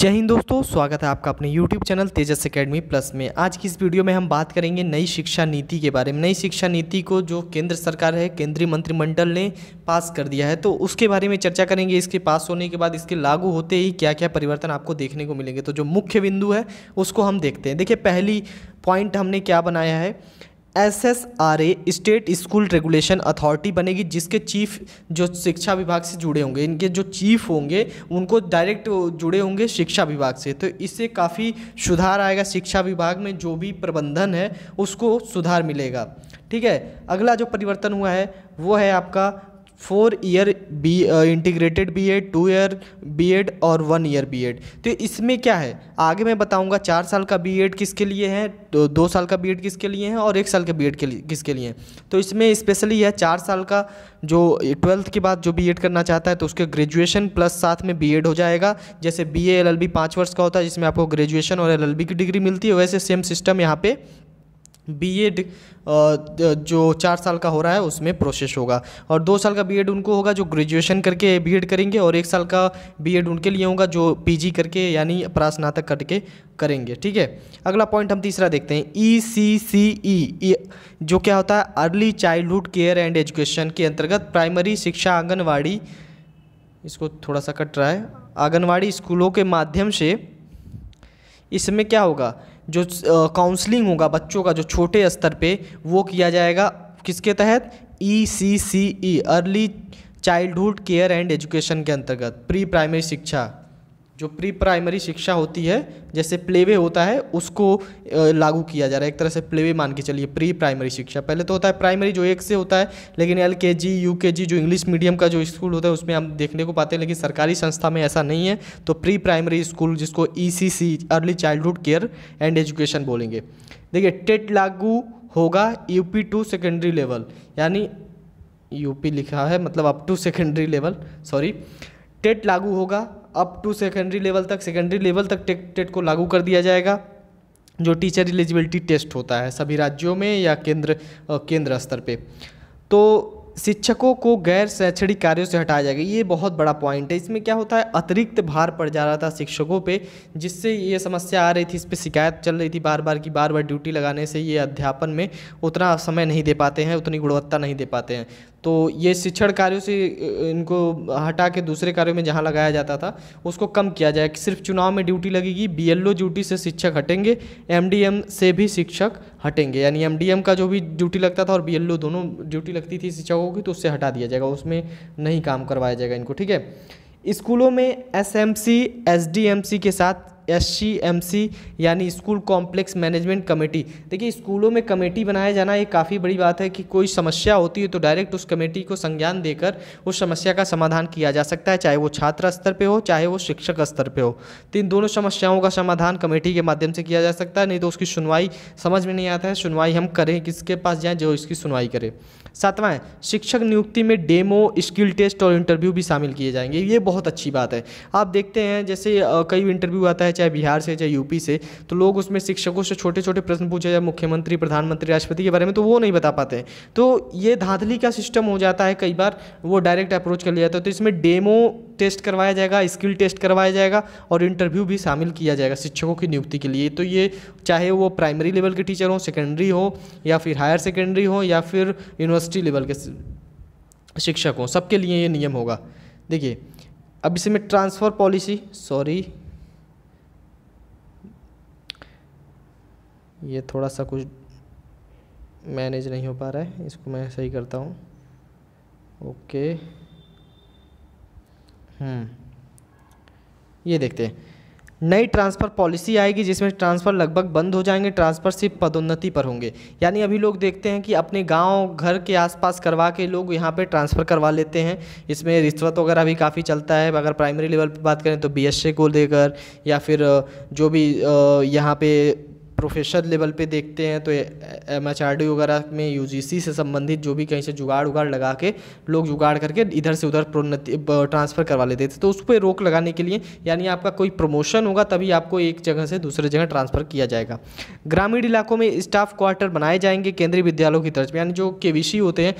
जय हिंद दोस्तों स्वागत है आपका अपने YouTube channel Tejas academy plus में आज की इस वीडियो में हम बात करेंगे नई शिक्षा नीति के बारे में नई शिक्षा नीति को जो केंद्र सरकार है केंद्रीय मंत्रिमंडल ने पास कर दिया है तो उसके बारे में चर्चा करेंगे इसके पास होने के बाद इसके लागू होते ही क्या क्या परिवर्तन आपको देखने को मिलेंगे तो जो मुख्य बिंदु है उसको हम देखते हैं देखिए पहली पॉइंट हमने क्या बनाया है S S R A state school regulation authority बनेगी जिसके चीफ जो शिक्षा विभाग से जुड़े होंगे इनके जो चीफ होंगे उनको डायरेक्ट जुड़े होंगे शिक्षा विभाग से तो इससे काफ़ी सुधार आएगा शिक्षा विभाग में जो भी प्रबंधन है उसको सुधार मिलेगा ठीक है अगला जो परिवर्तन हुआ है वो है आपका four year B integrated B Ed two year B Ed और वन ईयर बी एड तो इसमें क्या है आगे मैं बताऊंगा चार साल का बी एड किसके लिए है तो दो साल का बी एड किसके लिए है और एक साल का बी एड के लिए किसके लिए है तो इसमें स्पेशली यह चार साल का जो ट्वेल्थ के बाद जो बी एड करना चाहता है तो उसके ग्रेजुएशन प्लस साथ में बी एड हो जाएगा जैसे B A L L B पाँच वर्ष का होता है जिसमें आपको ग्रेजुएशन और एल एल बी की डिग्री मिलती है वैसे सेम सिस्टम यहाँ पर बीएड जो चार साल का हो रहा है उसमें प्रोसेस होगा और दो साल का बीएड उनको होगा जो ग्रेजुएशन करके बीएड करेंगे और एक साल का बीएड उनके लिए होगा जो पीजी करके यानी परास्नातक करके करेंगे ठीक है अगला पॉइंट हम तीसरा देखते हैं ई सी सी ई जो क्या होता है early childhood care and education के अंतर्गत प्राइमरी शिक्षा आंगनबाड़ी इसको थोड़ा सा कट रहा है आंगनवाड़ी स्कूलों के माध्यम से इसमें क्या होगा जो काउंसलिंग होगा बच्चों का जो छोटे स्तर पे वो किया जाएगा किसके तहत E C C E early childhood care and education के अंतर्गत प्री प्राइमरी शिक्षा जो प्री प्राइमरी शिक्षा होती है जैसे प्लेवे होता है उसको लागू किया जा रहा है एक तरह से प्लेवे मान के चलिए प्री प्राइमरी शिक्षा पहले तो होता है प्राइमरी जो एक से होता है लेकिन एल के जी यू के जी जो इंग्लिश मीडियम का जो स्कूल होता है उसमें हम देखने को पाते हैं लेकिन सरकारी संस्था में ऐसा नहीं है तो प्री प्राइमरी स्कूल जिसको E C C early childhood care and education बोलेंगे देखिए टेट लागू होगा U P to secondary level यानी यूपी लिखा है मतलब up to secondary level sorry TET लागू होगा अप टू सेकेंडरी लेवल तक सेकेंडरी लेवल तक टेट टेट को लागू कर दिया जाएगा जो टीचर एलिजिबिलिटी टेस्ट होता है सभी राज्यों में या केंद्र केंद्र स्तर पे तो शिक्षकों को गैर शैक्षणिक कार्यों से हटाया जाएगा ये बहुत बड़ा पॉइंट है इसमें क्या होता है अतिरिक्त भार पड़ जा रहा था शिक्षकों पे जिससे ये समस्या आ रही थी इस पर शिकायत चल रही थी बार बार की बार बार ड्यूटी लगाने से ये अध्यापन में उतना समय नहीं दे पाते हैं उतनी गुणवत्ता नहीं दे पाते हैं तो ये शिक्षण कार्यों से इनको हटा के दूसरे कार्यों में जहाँ लगाया जाता था उसको कम किया जाए सिर्फ चुनाव में ड्यूटी लगेगी बी ड्यूटी से शिक्षक हटेंगे एम से भी शिक्षक हटेंगे यानी एम का जो भी ड्यूटी लगता था और बी दोनों ड्यूटी लगती थी शिक्षकों होगी तो उससे हटा दिया जाएगा उसमें नहीं काम करवाया जाएगा इनको ठीक है स्कूलों में एस एम के साथ सी यानी स्कूल कॉम्प्लेक्स मैनेजमेंट कमेटी देखिए स्कूलों में कमेटी बनाया जाना ये काफ़ी बड़ी बात है कि कोई समस्या होती है तो डायरेक्ट उस कमेटी को संज्ञान देकर उस समस्या का समाधान किया जा सकता है चाहे वो छात्र स्तर पर हो चाहे वो शिक्षक स्तर पर हो तो इन दोनों समस्याओं का समाधान कमेटी के माध्यम से किया जा सकता है नहीं तो उसकी सुनवाई समझ में नहीं आता है सुनवाई हम करें किसके पास जाएँ जो इसकी सुनवाई करें सातवां है शिक्षक नियुक्ति में डेमो स्किल टेस्ट और इंटरव्यू भी शामिल किए जाएंगे ये बहुत अच्छी बात है आप देखते हैं जैसे कई इंटरव्यू आता है चाहे बिहार से चाहे यूपी से तो लोग उसमें शिक्षकों से छोटे छोटे प्रश्न पूछे जाए मुख्यमंत्री प्रधानमंत्री राष्ट्रपति के बारे में तो वो नहीं बता पाते तो ये धांधली का सिस्टम हो जाता है कई बार वो डायरेक्ट अप्रोच कर लिया जाता है तो इसमें डेमो टेस्ट करवाया जाएगा स्किल टेस्ट करवाया जाएगा और इंटरव्यू भी शामिल किया जाएगा शिक्षकों की नियुक्ति के लिए तो ये चाहे वो प्राइमरी लेवल के टीचर हों सेकेंडरी हो या फिर हायर सेकेंडरी हो या फिर यूनिवर्सिटी लेवल के शिक्षक हों सबके लिए ये नियम होगा देखिए अब इसमें ट्रांसफ़र पॉलिसी सॉरी ये थोड़ा सा कुछ मैनेज नहीं हो पा रहा है इसको मैं सही करता हूँ ओके हम्म। ये देखते हैं नई ट्रांसफ़र पॉलिसी आएगी जिसमें ट्रांसफ़र लगभग बंद हो जाएंगे ट्रांसफ़र सिर्फ पदोन्नति पर होंगे यानी अभी लोग देखते हैं कि अपने गांव घर के आसपास करवा के लोग यहाँ पे ट्रांसफ़र करवा लेते हैं इसमें रिश्वत वगैरह भी काफ़ी चलता है अगर प्राइमरी लेवल पर बात करें तो बी को लेकर या फिर जो भी यहाँ पे प्रोफेसर लेवल पे देखते हैं तो एम एच आर डी वगैरह में यू जी सी से संबंधित जो भी कहीं से जुगाड़ उगाड़ लगा के लोग जुगाड़ करके इधर से उधर प्रोन्नति ट्रांसफ़र करवा लेते थे तो उस पर रोक लगाने के लिए यानी आपका कोई प्रमोशन होगा तभी आपको एक जगह से दूसरे जगह ट्रांसफ़र किया जाएगा ग्रामीण इलाकों में स्टाफ क्वार्टर बनाए जाएंगे केंद्रीय विद्यालयों की तरफ यानी जो के होते हैं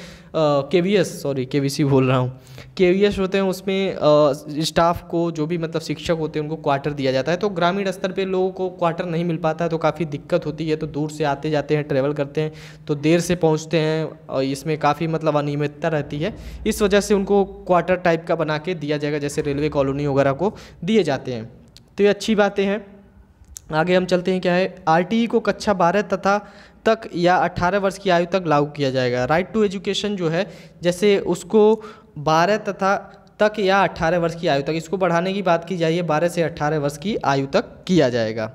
K V S sorry K V C बोल रहा हूँ के वी एस होते हैं उसमें स्टाफ को जो भी मतलब शिक्षक होते हैं उनको क्वार्टर दिया जाता है तो ग्रामीण स्तर पर लोगों को क्वार्टर नहीं मिल पाता है तो काफ़ी दिक्कत होती है तो दूर से आते जाते हैं ट्रेवल करते हैं तो देर से पहुँचते हैं और इसमें काफ़ी मतलब अनियमितता रहती है इस वजह से उनको क्वार्टर टाइप का बना के दिया जाएगा जैसे रेलवे कॉलोनी वगैरह को दिए जाते हैं तो ये अच्छी बातें हैं आगे हम चलते हैं क्या है आर e को कक्षा बारह तथा तक या अठारह वर्ष की आयु तक लागू किया जाएगा राइट टू एजुकेशन जो है जैसे उसको बारह तथा तक या 18 वर्ष की आयु तक इसको बढ़ाने की बात की जाइए 12 से 18 वर्ष की आयु तक किया जाएगा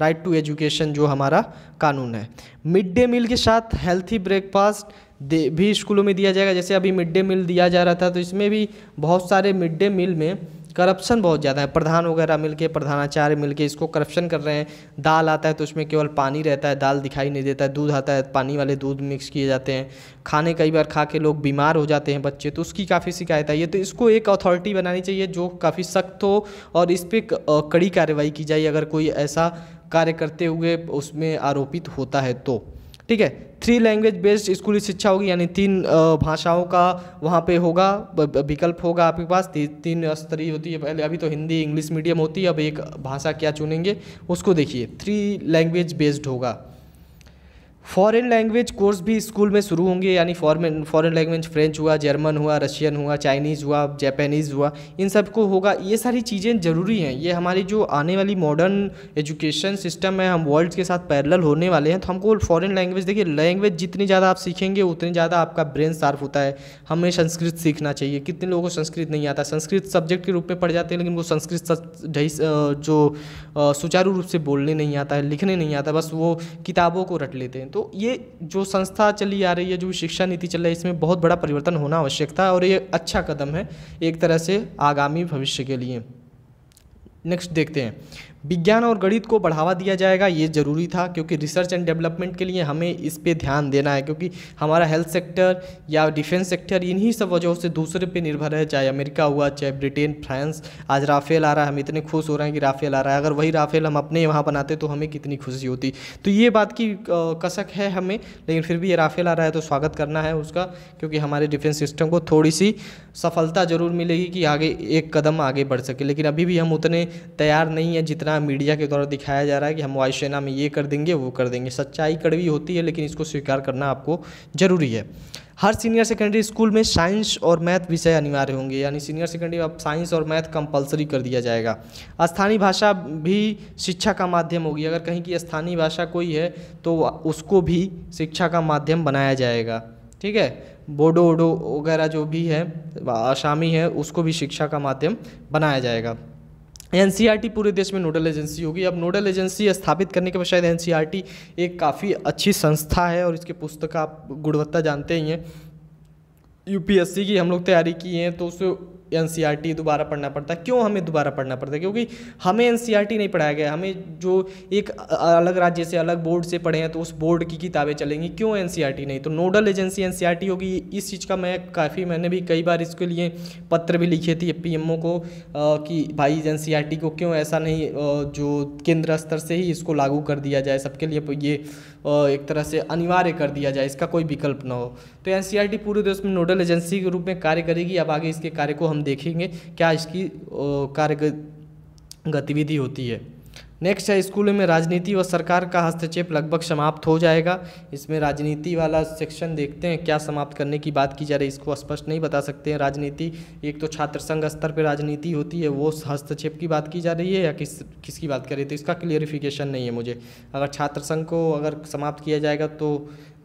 राइट टू एजुकेशन जो हमारा कानून है मिड डे मील के साथ हेल्थी ब्रेकफास्ट भी स्कूलों में दिया जाएगा जैसे अभी मिड डे मील दिया जा रहा था तो इसमें भी बहुत सारे मिड डे मील में करप्शन बहुत ज़्यादा है प्रधान वगैरह मिलके प्रधानाचार्य मिलके इसको करप्शन कर रहे हैं दाल आता है तो उसमें केवल पानी रहता है दाल दिखाई नहीं देता है दूध आता है पानी वाले दूध मिक्स किए जाते हैं खाने कई बार खा के लोग बीमार हो जाते हैं बच्चे तो उसकी काफ़ी शिकायत आई है तो इसको एक अथॉरिटी बनानी चाहिए जो काफ़ी सख्त हो और इस पर कड़ी कार्रवाई की जाए अगर कोई ऐसा कार्य करते हुए उसमें आरोपित होता है तो ठीक है थ्री लैंग्वेज बेस्ड स्कूली शिक्षा होगी यानी तीन भाषाओं का वहाँ पे होगा विकल्प होगा आपके पास ती, तीन स्तरीय होती है पहले अभी तो हिंदी इंग्लिश मीडियम होती है अब एक भाषा क्या चुनेंगे उसको देखिए थ्री लैंग्वेज बेस्ड होगा फॉरेन लैंग्वेज कोर्स भी स्कूल में शुरू होंगे यानी फॉरन फॉरेन लैंग्वेज फ्रेंच हुआ जर्मन हुआ रशियन हुआ चाइनीज़ हुआ जापानीज़ हुआ इन सब को होगा ये सारी चीज़ें ज़रूरी हैं ये हमारी जो आने वाली मॉडर्न एजुकेशन सिस्टम है हम वर्ल्ड के साथ पैरल होने वाले हैं तो हमको फॉरेन लैंग्वेज देखिए लैंग्वेज जितनी ज़्यादा आप सीखेंगे उतनी ज़्यादा आपका ब्रेन शार्प होता है हमें संस्कृत सीखना चाहिए कितने लोगों को संस्कृत नहीं आता संस्कृत सब्जेक्ट के रूप में पढ़ जाते हैं लेकिन वो संस्कृत जो सुचारू रूप से बोलने नहीं आता है लिखने नहीं आता बस वो किताबों को रट लेते हैं तो ये जो संस्था चली आ रही है जो शिक्षा नीति चल रही है इसमें बहुत बड़ा परिवर्तन होना आवश्यक था और ये अच्छा कदम है एक तरह से आगामी भविष्य के लिए नेक्स्ट देखते हैं विज्ञान और गणित को बढ़ावा दिया जाएगा ये ज़रूरी था क्योंकि रिसर्च एंड डेवलपमेंट के लिए हमें इस पे ध्यान देना है क्योंकि हमारा हेल्थ सेक्टर या डिफेंस सेक्टर इन्हीं सब वजहों से दूसरे पे निर्भर है चाहे अमेरिका हुआ चाहे ब्रिटेन फ्रांस आज राफेल आ रहा है हम इतने खुश हो रहे हैं कि राफेल आ रहा है अगर वही राफेल हम अपने यहाँ बनाते तो हमें कितनी खुशी होती तो ये बात की कसक है हमें लेकिन फिर भी ये राफेल आ रहा है तो स्वागत करना है उसका क्योंकि हमारे डिफेंस सिस्टम को थोड़ी सी सफलता ज़रूर मिलेगी कि आगे एक कदम आगे बढ़ सके लेकिन अभी भी हम उतने तैयार नहीं है जितना मीडिया के द्वारा दिखाया जा रहा है कि हम वायुसेना में ये कर देंगे वो कर देंगे सच्चाई कड़वी होती है लेकिन इसको स्वीकार करना आपको ज़रूरी है हर सीनियर सेकेंडरी स्कूल में साइंस और मैथ विषय अनिवार्य होंगे यानी सीनियर सेकेंडरी अब साइंस और मैथ कंपलसरी कर दिया जाएगा स्थानीय भाषा भी शिक्षा का माध्यम होगी अगर कहीं की स्थानीय भाषा कोई है तो उसको भी शिक्षा का माध्यम बनाया जाएगा ठीक है बोडो वोडो वगैरह जो भी है आसामी है उसको भी शिक्षा का माध्यम बनाया जाएगा एन पूरे देश में नोडल एजेंसी होगी अब नोडल एजेंसी स्थापित करने के बाद शायद एन एक काफ़ी अच्छी संस्था है और इसके पुस्तक आप गुणवत्ता जानते ही हैं यूपीएससी की हम लोग तैयारी की हैं तो उस एन दोबारा पढ़ना पड़ता है क्यों हमें दोबारा पढ़ना पड़ता है क्योंकि हमें एन नहीं पढ़ाया गया हमें जो एक अलग राज्य से अलग बोर्ड से पढ़े हैं तो उस बोर्ड की किताबें चलेंगी क्यों एन नहीं तो नोडल एजेंसी एन होगी इस चीज़ का मैं काफ़ी मैंने भी कई बार इसके लिए पत्र भी लिखे थे पी को आ, कि भाई एन को क्यों ऐसा नहीं आ, जो केंद्र स्तर से ही इसको लागू कर दिया जाए सबके लिए ये आ, एक तरह से अनिवार्य कर दिया जाए इसका कोई विकल्प ना हो तो एन पूरे देश में नोडल एजेंसी के रूप में कार्य करेगी अब आगे इसके कार्य को हम देखेंगे क्या इसकी कार्य गतिविधि होती है नेक्स्ट है स्कूलों में राजनीति व सरकार का हस्तक्षेप लगभग समाप्त हो जाएगा इसमें राजनीति वाला सेक्शन देखते हैं क्या समाप्त करने की बात की जा रही है इसको स्पष्ट नहीं बता सकते हैं राजनीति एक तो छात्र संघ स्तर पर राजनीति होती है वो हस्तक्षेप की बात की जा रही है या किस किसकी बात कर रही तो इसका क्लियरिफिकेशन नहीं है मुझे अगर छात्र संघ को अगर समाप्त किया जाएगा तो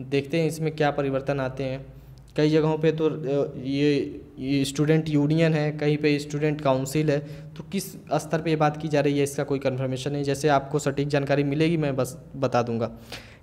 देखते हैं इसमें क्या परिवर्तन आते हैं कई जगहों पे तो ये, स्टूडेंट यूनियन है कहीं पे स्टूडेंट काउंसिल है तो किस स्तर पे ये बात की जा रही है इसका कोई कन्फर्मेशन नहीं जैसे आपको सटीक जानकारी मिलेगी मैं बस बता दूंगा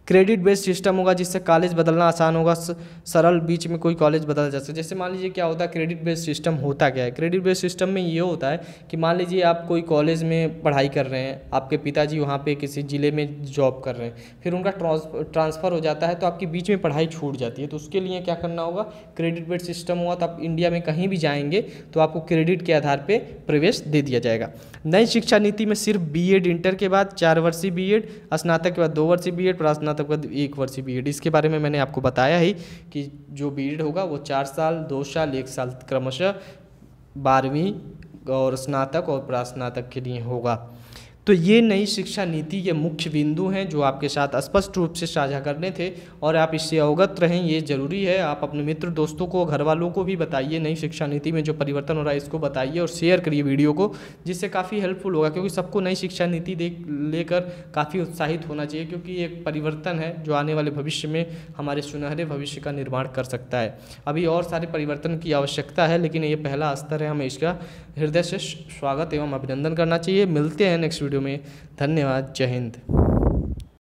क्रेडिट बेस्ड सिस्टम होगा जिससे कॉलेज बदलना आसान होगा सरल बीच में कोई कॉलेज बदल जा सकता है जैसे मान लीजिए क्या होता है क्रेडिट बेस्ड सिस्टम होता क्या है क्रेडिट बेस्ड सिस्टम में ये होता है कि मान लीजिए आप कोई कॉलेज में पढ़ाई कर रहे हैं आपके पिताजी वहाँ पर किसी ज़िले में जॉब कर रहे हैं फिर उनका ट्रांसफ़र हो जाता है तो आपके बीच में पढ़ाई छूट जाती है तो उसके लिए क्या करना होगा क्रेडिट बेस्ड सिस्टम होगा तो आप इंडिया में कहीं भी जाएंगे तो आपको क्रेडिट के आधार पर प्रवेश दे दिया जाएगा नई शिक्षा नीति में सिर्फ बी इंटर के बाद चार वर्षीय बी स्नातक के बाद दो वर्षीय बी एड स्नातक का एक वर्षीय बी इसके बारे में मैंने आपको बताया ही कि जो बी होगा वो चार साल दो साल एक साल क्रमशः बारहवीं और स्नातक और प्रास्नातक के लिए होगा तो ये नई शिक्षा नीति के मुख्य बिंदु हैं जो आपके साथ स्पष्ट रूप से साझा करने थे और आप इससे अवगत रहें ये जरूरी है आप अपने मित्र दोस्तों को घर वालों को भी बताइए नई शिक्षा नीति में जो परिवर्तन हो रहा है इसको बताइए और शेयर करिए वीडियो को जिससे काफ़ी हेल्पफुल होगा क्योंकि सबको नई शिक्षा नीति देख लेकर काफ़ी उत्साहित होना चाहिए क्योंकि एक परिवर्तन है जो आने वाले भविष्य में हमारे सुनहरे भविष्य का निर्माण कर सकता है अभी और सारे परिवर्तन की आवश्यकता है लेकिन ये पहला स्तर है हमें इसका हृदय से स्वागत एवं अभिनंदन करना चाहिए मिलते हैं नेक्स्ट वीडियो में धन्यवाद जय हिंद